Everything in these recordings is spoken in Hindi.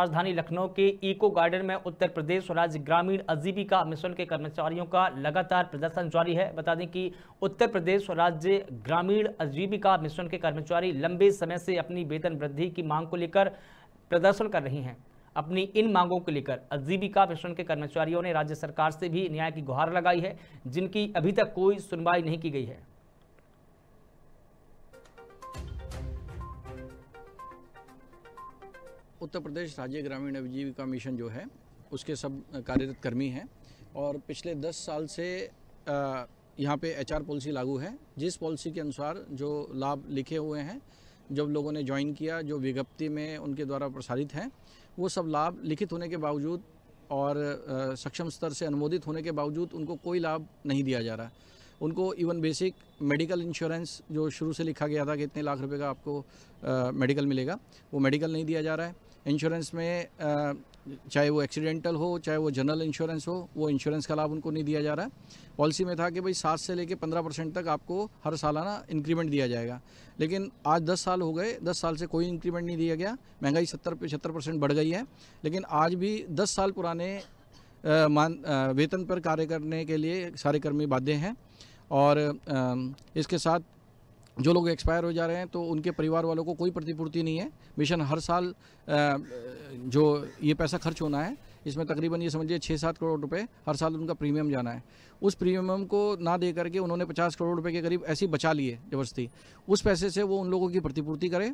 राजधानी लखनऊ के इको गार्डन में उत्तर प्रदेश स्वराज ग्रामीण आजीविका मिशन के कर्मचारियों का लगातार प्रदर्शन जारी है बता दें कि उत्तर प्रदेश स्वराज ग्रामीण आजीविका मिशन के कर्मचारी लंबे समय से अपनी वेतन वृद्धि की मांग को लेकर प्रदर्शन कर रही हैं अपनी इन मांगों को लेकर आजीविका मिशन के कर्मचारियों ने राज्य सरकार से भी न्याय की गुहार लगाई है जिनकी अभी तक कोई सुनवाई नहीं की गई है उत्तर प्रदेश राज्य ग्रामीण आजीविका मिशन जो है उसके सब कार्यरत कर्मी हैं और पिछले दस साल से यहाँ पे एचआर पॉलिसी लागू है जिस पॉलिसी के अनुसार जो लाभ लिखे हुए हैं जब लोगों ने ज्वाइन किया जो विज्ञप्ति में उनके द्वारा प्रसारित हैं वो सब लाभ लिखित होने के बावजूद और सक्षम स्तर से अनुमोदित होने के बावजूद उनको कोई लाभ नहीं दिया जा रहा उनको इवन बेसिक मेडिकल इंश्योरेंस जो शुरू से लिखा गया था कि इतने लाख रुपए का आपको मेडिकल मिलेगा वो मेडिकल नहीं दिया जा रहा है इंश्योरेंस में चाहे वो एक्सीडेंटल हो चाहे वो जनरल इंश्योरेंस हो वो इंश्योरेंस का लाभ उनको नहीं दिया जा रहा पॉलिसी में था कि भाई सात से लेके पंद्रह परसेंट तक आपको हर सालाना इंक्रीमेंट दिया जाएगा लेकिन आज दस साल हो गए दस साल से कोई इंक्रीमेंट नहीं दिया गया महंगाई सत्तर पचहत्तर परसेंट बढ़ गई है लेकिन आज भी दस साल पुराने मान वेतन पर कार्य करने के लिए सारे कर्मी बाध्य हैं और इसके साथ जो लोग एक्सपायर हो जा रहे हैं तो उनके परिवार वालों को कोई प्रतिपूर्ति नहीं है मिशन हर साल जो ये पैसा खर्च होना है इसमें तकरीबन ये समझिए छः सात करोड़ रुपये हर साल उनका प्रीमियम जाना है उस प्रीमियम को ना दे करके उन्होंने पचास करोड़ रुपये के करीब ऐसी बचा लिए जबरदस्ती उस पैसे से वो उन लोगों की प्रतिपूर्ति करें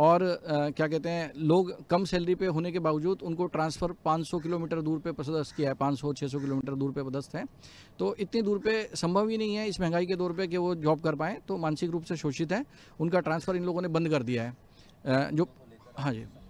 और आ, क्या कहते हैं लोग कम सैलरी पे होने के बावजूद उनको ट्रांसफ़र 500 किलोमीटर दूर पे पदस्थ किया है 500-600 किलोमीटर दूर पे पदस्थ हैं तो इतनी दूर पे संभव ही नहीं है इस महंगाई के दौर पे कि वो जॉब कर पाएँ तो मानसिक रूप से शोषित हैं उनका ट्रांसफ़र इन लोगों ने बंद कर दिया है आ, जो हाँ जी